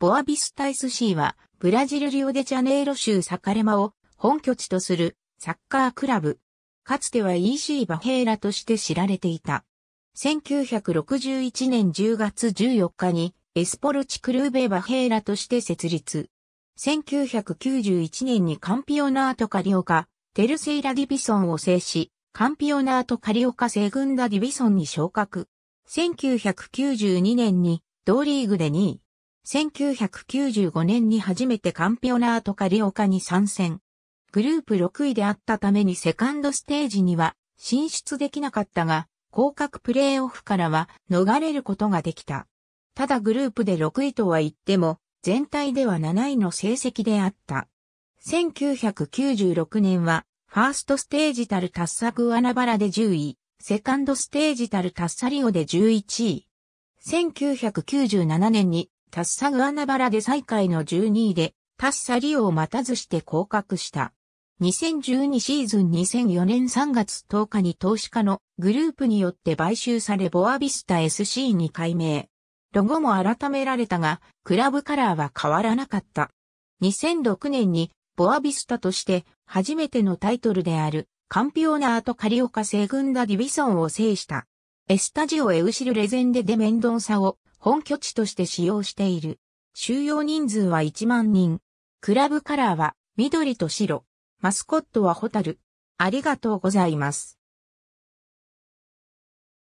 ボアビスタイスシーは、ブラジルリオデジャネイロ州サカレマを本拠地とするサッカークラブ。かつては EC バヘイラとして知られていた。1961年10月14日にエスポルチクルーベバヘイラとして設立。1991年にカンピオナートカリオカ、テルセイラディビソンを制し、カンピオナートカリオカセグンダディビソンに昇格。1992年に同リーグで2位、1995年に初めてカンピオナートカリオカに参戦。グループ6位であったためにセカンドステージには進出できなかったが、広角プレーオフからは逃れることができた。ただグループで6位とは言っても、全体では7位の成績であった。1996年は、ファーストステージたるタッサグアナバラで10位、セカンドステージたるタッサリオで11位。1997年にタッサグアナバラで最下位の12位で、タッサリオを待たずして降格した。2012シーズン2004年3月10日に投資家のグループによって買収されボアビスタ SC に改名。ロゴも改められたが、クラブカラーは変わらなかった。2006年にボアビスタとして初めてのタイトルであるカンピオナートカリオカセグンダディビソンを制した。エスタジオエウシルレゼンデデメンドンサを本拠地として使用している。収容人数は1万人。クラブカラーは緑と白。マスコットはホタル。ありがとうございます。